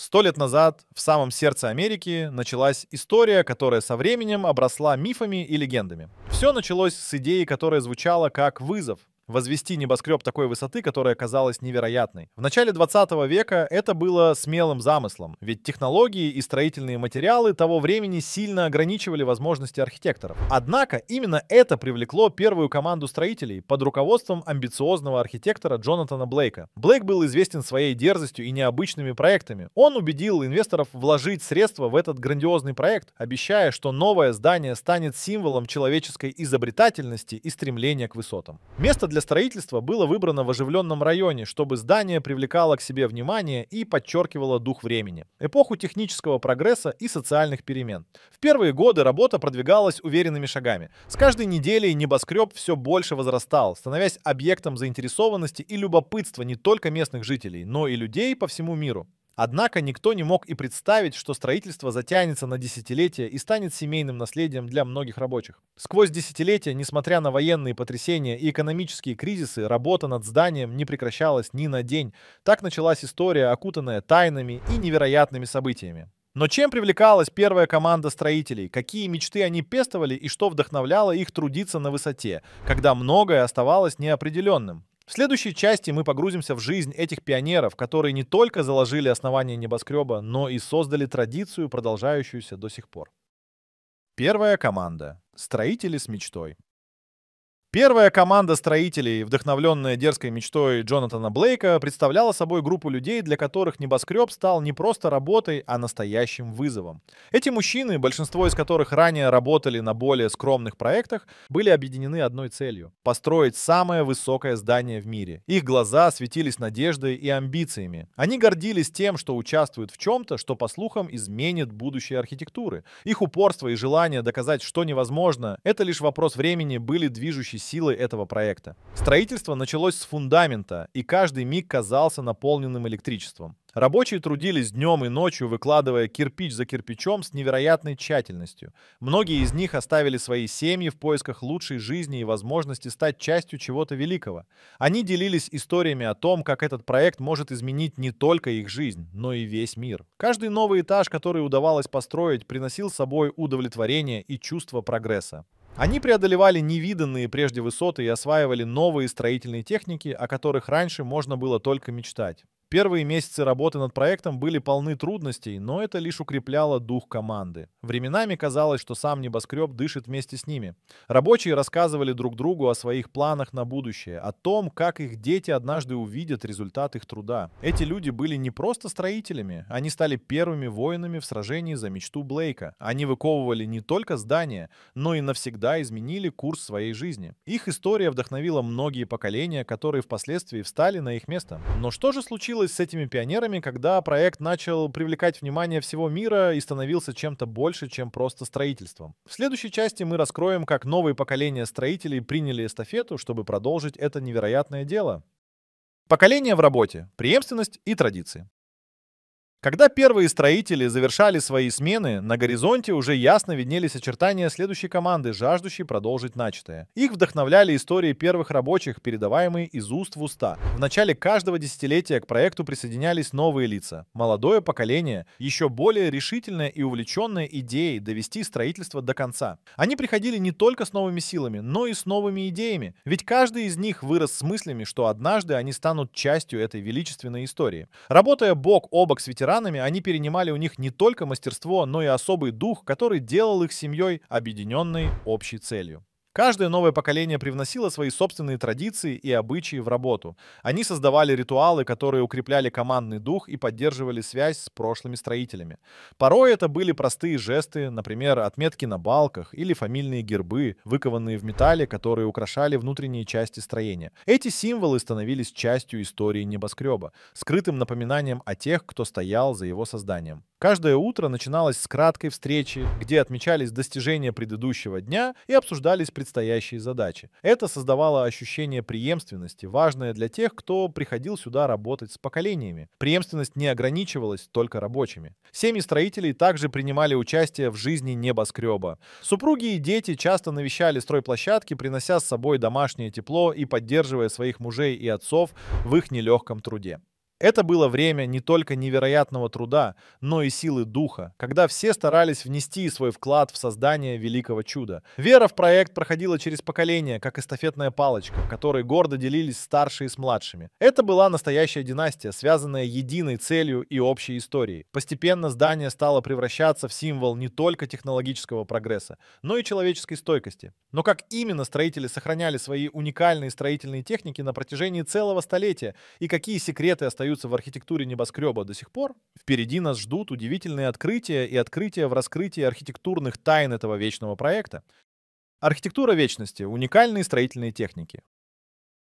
Сто лет назад в самом сердце Америки началась история, которая со временем обросла мифами и легендами. Все началось с идеи, которая звучала как вызов, возвести небоскреб такой высоты, которая казалась невероятной. В начале 20 века это было смелым замыслом, ведь технологии и строительные материалы того времени сильно ограничивали возможности архитекторов. Однако именно это привлекло первую команду строителей под руководством амбициозного архитектора Джонатана Блейка. Блейк был известен своей дерзостью и необычными проектами. Он убедил инвесторов вложить средства в этот грандиозный проект, обещая, что новое здание станет символом человеческой изобретательности и стремления к высотам. Место для для строительства было выбрано в оживленном районе, чтобы здание привлекало к себе внимание и подчеркивало дух времени, эпоху технического прогресса и социальных перемен. В первые годы работа продвигалась уверенными шагами. С каждой неделей небоскреб все больше возрастал, становясь объектом заинтересованности и любопытства не только местных жителей, но и людей по всему миру. Однако никто не мог и представить, что строительство затянется на десятилетия и станет семейным наследием для многих рабочих. Сквозь десятилетия, несмотря на военные потрясения и экономические кризисы, работа над зданием не прекращалась ни на день. Так началась история, окутанная тайнами и невероятными событиями. Но чем привлекалась первая команда строителей? Какие мечты они пестовали и что вдохновляло их трудиться на высоте, когда многое оставалось неопределенным? В следующей части мы погрузимся в жизнь этих пионеров, которые не только заложили основание небоскреба, но и создали традицию, продолжающуюся до сих пор. Первая команда. Строители с мечтой. Первая команда строителей, вдохновленная дерзкой мечтой Джонатана Блейка, представляла собой группу людей, для которых небоскреб стал не просто работой, а настоящим вызовом. Эти мужчины, большинство из которых ранее работали на более скромных проектах, были объединены одной целью — построить самое высокое здание в мире. Их глаза светились надеждой и амбициями. Они гордились тем, что участвуют в чем-то, что, по слухам, изменит будущее архитектуры. Их упорство и желание доказать, что невозможно — это лишь вопрос времени были движущей силой этого проекта. Строительство началось с фундамента, и каждый миг казался наполненным электричеством. Рабочие трудились днем и ночью, выкладывая кирпич за кирпичом с невероятной тщательностью. Многие из них оставили свои семьи в поисках лучшей жизни и возможности стать частью чего-то великого. Они делились историями о том, как этот проект может изменить не только их жизнь, но и весь мир. Каждый новый этаж, который удавалось построить, приносил с собой удовлетворение и чувство прогресса. Они преодолевали невиданные прежде высоты и осваивали новые строительные техники, о которых раньше можно было только мечтать. Первые месяцы работы над проектом были полны трудностей, но это лишь укрепляло дух команды. Временами казалось, что сам небоскреб дышит вместе с ними. Рабочие рассказывали друг другу о своих планах на будущее, о том, как их дети однажды увидят результат их труда. Эти люди были не просто строителями, они стали первыми воинами в сражении за мечту Блейка. Они выковывали не только здания, но и навсегда изменили курс своей жизни. Их история вдохновила многие поколения, которые впоследствии встали на их место. Но что же случилось случилось с этими пионерами, когда проект начал привлекать внимание всего мира и становился чем-то больше, чем просто строительством. В следующей части мы раскроем, как новые поколения строителей приняли эстафету, чтобы продолжить это невероятное дело. Поколение в работе, преемственность и традиции. Когда первые строители завершали свои смены, на горизонте уже ясно виднелись очертания следующей команды, жаждущей продолжить начатое. Их вдохновляли истории первых рабочих, передаваемые из уст в уста. В начале каждого десятилетия к проекту присоединялись новые лица. Молодое поколение, еще более решительное и увлеченное идеей довести строительство до конца. Они приходили не только с новыми силами, но и с новыми идеями. Ведь каждый из них вырос с мыслями, что однажды они станут частью этой величественной истории. Работая бок о бок с ветеранами, ветеранами, они перенимали у них не только мастерство, но и особый дух, который делал их семьей объединенной общей целью. Каждое новое поколение привносило свои собственные традиции и обычаи в работу. Они создавали ритуалы, которые укрепляли командный дух и поддерживали связь с прошлыми строителями. Порой это были простые жесты, например, отметки на балках или фамильные гербы, выкованные в металле, которые украшали внутренние части строения. Эти символы становились частью истории небоскреба, скрытым напоминанием о тех, кто стоял за его созданием. Каждое утро начиналось с краткой встречи, где отмечались достижения предыдущего дня и обсуждались предстоящие задачи. Это создавало ощущение преемственности, важное для тех, кто приходил сюда работать с поколениями. Преемственность не ограничивалась только рабочими. Семьи строителей также принимали участие в жизни небоскреба. Супруги и дети часто навещали стройплощадки, принося с собой домашнее тепло и поддерживая своих мужей и отцов в их нелегком труде. Это было время не только невероятного труда, но и силы духа, когда все старались внести свой вклад в создание великого чуда. Вера в проект проходила через поколения, как эстафетная палочка, которой гордо делились старшие с младшими. Это была настоящая династия, связанная единой целью и общей историей. Постепенно здание стало превращаться в символ не только технологического прогресса, но и человеческой стойкости. Но как именно строители сохраняли свои уникальные строительные техники на протяжении целого столетия и какие секреты остаются остаются в архитектуре небоскреба до сих пор. Впереди нас ждут удивительные открытия и открытия в раскрытии архитектурных тайн этого вечного проекта. Архитектура вечности — уникальные строительные техники.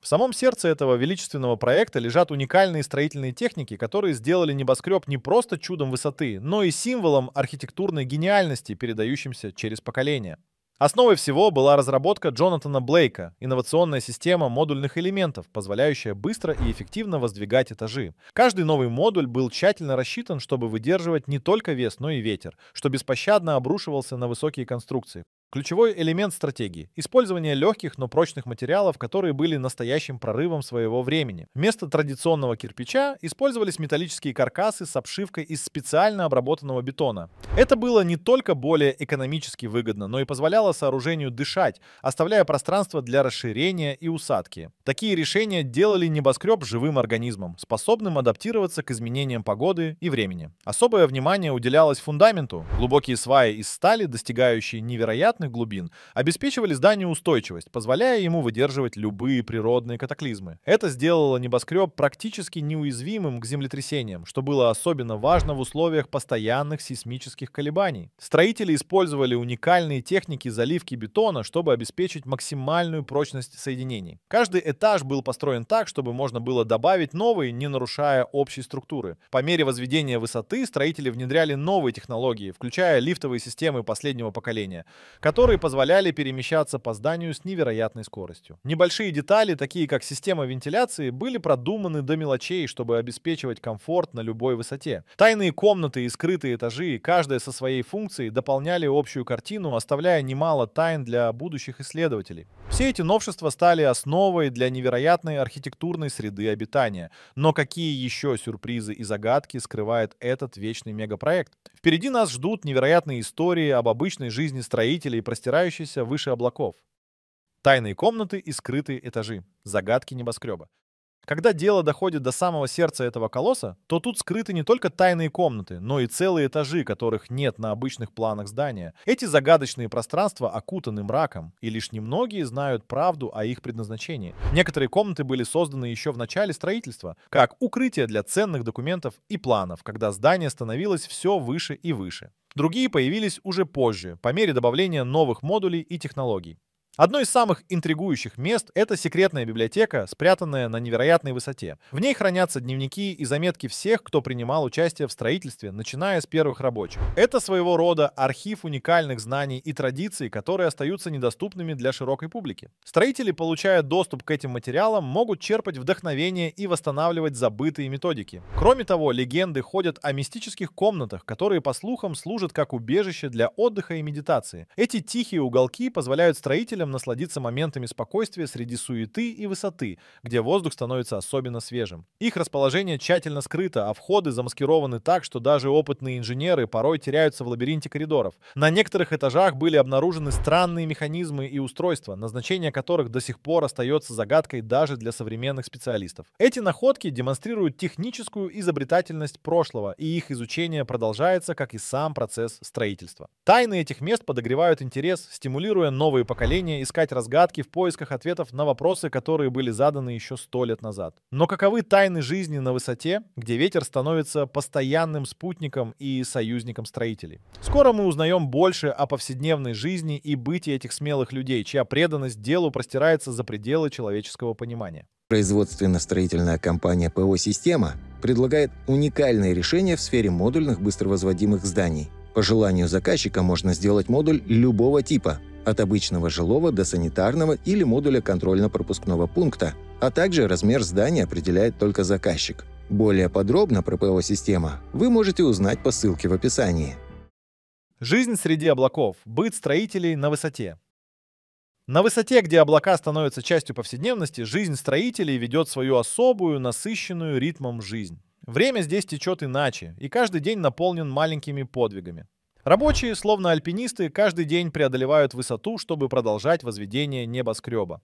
В самом сердце этого величественного проекта лежат уникальные строительные техники, которые сделали небоскреб не просто чудом высоты, но и символом архитектурной гениальности, передающимся через поколения. Основой всего была разработка Джонатана Блейка, инновационная система модульных элементов, позволяющая быстро и эффективно воздвигать этажи. Каждый новый модуль был тщательно рассчитан, чтобы выдерживать не только вес, но и ветер, что беспощадно обрушивался на высокие конструкции. Ключевой элемент стратегии – использование легких, но прочных материалов, которые были настоящим прорывом своего времени. Вместо традиционного кирпича использовались металлические каркасы с обшивкой из специально обработанного бетона. Это было не только более экономически выгодно, но и позволяло сооружению дышать, оставляя пространство для расширения и усадки. Такие решения делали небоскреб живым организмом, способным адаптироваться к изменениям погоды и времени. Особое внимание уделялось фундаменту. Глубокие сваи из стали, достигающие невероятных невероятных глубин обеспечивали зданию устойчивость, позволяя ему выдерживать любые природные катаклизмы. Это сделало небоскреб практически неуязвимым к землетрясениям, что было особенно важно в условиях постоянных сейсмических колебаний. Строители использовали уникальные техники заливки бетона, чтобы обеспечить максимальную прочность соединений. Каждый этаж был построен так, чтобы можно было добавить новые, не нарушая общей структуры. По мере возведения высоты строители внедряли новые технологии, включая лифтовые системы последнего поколения, которые которые позволяли перемещаться по зданию с невероятной скоростью. Небольшие детали, такие как система вентиляции, были продуманы до мелочей, чтобы обеспечивать комфорт на любой высоте. Тайные комнаты и скрытые этажи, каждая со своей функцией, дополняли общую картину, оставляя немало тайн для будущих исследователей. Все эти новшества стали основой для невероятной архитектурной среды обитания. Но какие еще сюрпризы и загадки скрывает этот вечный мегапроект? Впереди нас ждут невероятные истории об обычной жизни строителей, простирающейся выше облаков. Тайные комнаты и скрытые этажи. Загадки небоскреба. Когда дело доходит до самого сердца этого колосса, то тут скрыты не только тайные комнаты, но и целые этажи, которых нет на обычных планах здания. Эти загадочные пространства окутаны мраком, и лишь немногие знают правду о их предназначении. Некоторые комнаты были созданы еще в начале строительства, как укрытие для ценных документов и планов, когда здание становилось все выше и выше. Другие появились уже позже, по мере добавления новых модулей и технологий. Одно из самых интригующих мест — это секретная библиотека, спрятанная на невероятной высоте. В ней хранятся дневники и заметки всех, кто принимал участие в строительстве, начиная с первых рабочих. Это своего рода архив уникальных знаний и традиций, которые остаются недоступными для широкой публики. Строители, получая доступ к этим материалам, могут черпать вдохновение и восстанавливать забытые методики. Кроме того, легенды ходят о мистических комнатах, которые, по слухам, служат как убежище для отдыха и медитации. Эти тихие уголки позволяют строителям слушателям насладиться моментами спокойствия среди суеты и высоты, где воздух становится особенно свежим. Их расположение тщательно скрыто, а входы замаскированы так, что даже опытные инженеры порой теряются в лабиринте коридоров. На некоторых этажах были обнаружены странные механизмы и устройства, назначение которых до сих пор остается загадкой даже для современных специалистов. Эти находки демонстрируют техническую изобретательность прошлого, и их изучение продолжается, как и сам процесс строительства. Тайны этих мест подогревают интерес, стимулируя новые поколения желание искать разгадки в поисках ответов на вопросы, которые были заданы еще сто лет назад. Но каковы тайны жизни на высоте, где ветер становится постоянным спутником и союзником строителей? Скоро мы узнаем больше о повседневной жизни и бытии этих смелых людей, чья преданность делу простирается за пределы человеческого понимания. Производственно-строительная компания ПО «Система» предлагает уникальное решение в сфере модульных быстровозводимых зданий. По желанию заказчика можно сделать модуль любого типа – от обычного жилого до санитарного или модуля контрольно-пропускного пункта, а также размер здания определяет только заказчик. Более подробно про ПО-система вы можете узнать по ссылке в описании. Жизнь среди облаков. Быт строителей на высоте. На высоте, где облака становятся частью повседневности, жизнь строителей ведет свою особую, насыщенную ритмом жизнь. Время здесь течет иначе, и каждый день наполнен маленькими подвигами. Рабочие, словно альпинисты, каждый день преодолевают высоту, чтобы продолжать возведение небоскреба.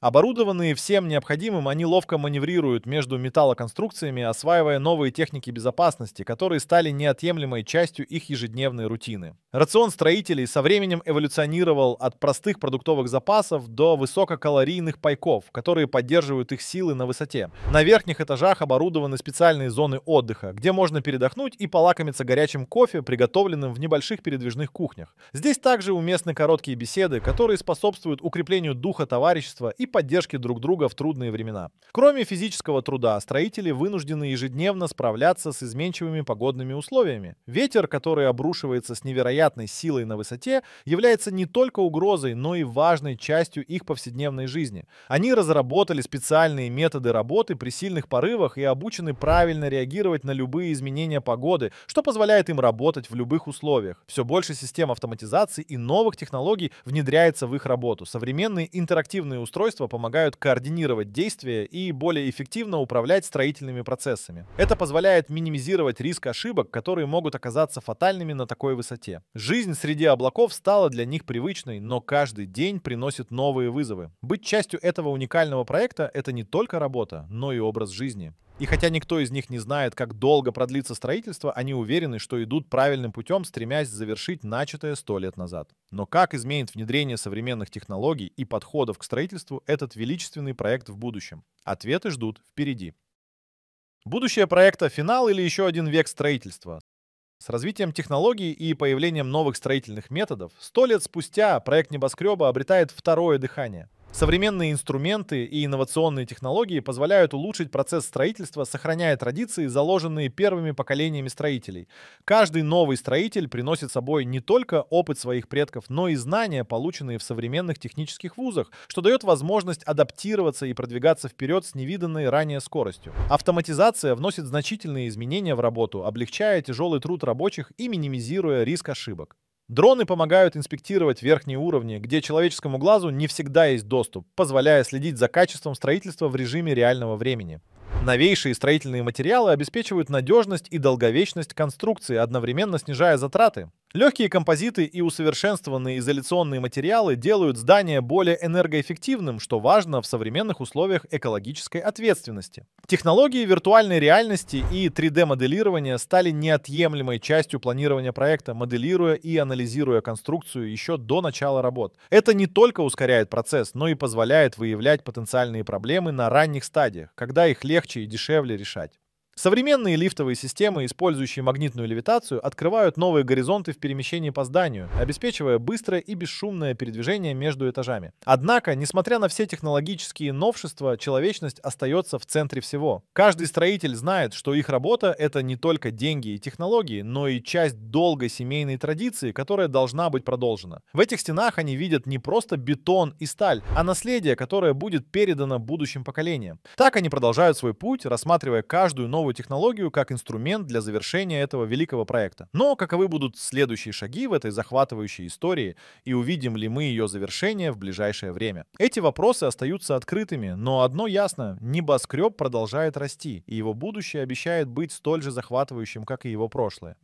Оборудованные всем необходимым, они ловко маневрируют между металлоконструкциями, осваивая новые техники безопасности, которые стали неотъемлемой частью их ежедневной рутины. Рацион строителей со временем эволюционировал от простых продуктовых запасов до высококалорийных пайков, которые поддерживают их силы на высоте. На верхних этажах оборудованы специальные зоны отдыха, где можно передохнуть и полакомиться горячим кофе, приготовленным в небольших передвижных кухнях. Здесь также уместны короткие беседы, которые способствуют укреплению духа товарищества и и поддержки друг друга в трудные времена. Кроме физического труда, строители вынуждены ежедневно справляться с изменчивыми погодными условиями. Ветер, который обрушивается с невероятной силой на высоте, является не только угрозой, но и важной частью их повседневной жизни. Они разработали специальные методы работы при сильных порывах и обучены правильно реагировать на любые изменения погоды, что позволяет им работать в любых условиях. Все больше систем автоматизации и новых технологий внедряется в их работу. Современные интерактивные устройства устройства помогают координировать действия и более эффективно управлять строительными процессами. Это позволяет минимизировать риск ошибок, которые могут оказаться фатальными на такой высоте. Жизнь среди облаков стала для них привычной, но каждый день приносит новые вызовы. Быть частью этого уникального проекта — это не только работа, но и образ жизни. И хотя никто из них не знает, как долго продлится строительство, они уверены, что идут правильным путем, стремясь завершить начатое сто лет назад. Но как изменит внедрение современных технологий и подходов к строительству этот величественный проект в будущем? Ответы ждут впереди. Будущее проекта – финал или еще один век строительства? С развитием технологий и появлением новых строительных методов, сто лет спустя проект небоскреба обретает второе дыхание – Современные инструменты и инновационные технологии позволяют улучшить процесс строительства, сохраняя традиции, заложенные первыми поколениями строителей. Каждый новый строитель приносит с собой не только опыт своих предков, но и знания, полученные в современных технических вузах, что дает возможность адаптироваться и продвигаться вперед с невиданной ранее скоростью. Автоматизация вносит значительные изменения в работу, облегчая тяжелый труд рабочих и минимизируя риск ошибок. Дроны помогают инспектировать верхние уровни, где человеческому глазу не всегда есть доступ, позволяя следить за качеством строительства в режиме реального времени. Новейшие строительные материалы обеспечивают надежность и долговечность конструкции, одновременно снижая затраты. Легкие композиты и усовершенствованные изоляционные материалы делают здание более энергоэффективным, что важно в современных условиях экологической ответственности. Технологии виртуальной реальности и 3D-моделирования стали неотъемлемой частью планирования проекта, моделируя и анализируя конструкцию еще до начала работ. Это не только ускоряет процесс, но и позволяет выявлять потенциальные проблемы на ранних стадиях, когда их легче и дешевле решать. Современные лифтовые системы, использующие магнитную левитацию, открывают новые горизонты в перемещении по зданию, обеспечивая быстрое и бесшумное передвижение между этажами. Однако, несмотря на все технологические новшества, человечность остается в центре всего. Каждый строитель знает, что их работа — это не только деньги и технологии, но и часть долгой семейной традиции, которая должна быть продолжена. В этих стенах они видят не просто бетон и сталь, а наследие, которое будет передано будущим поколениям. Так они продолжают свой путь, рассматривая каждую новую новую технологию как инструмент для завершения этого великого проекта. Но каковы будут следующие шаги в этой захватывающей истории и увидим ли мы ее завершение в ближайшее время? Эти вопросы остаются открытыми, но одно ясно — небоскреб продолжает расти, и его будущее обещает быть столь же захватывающим, как и его прошлое.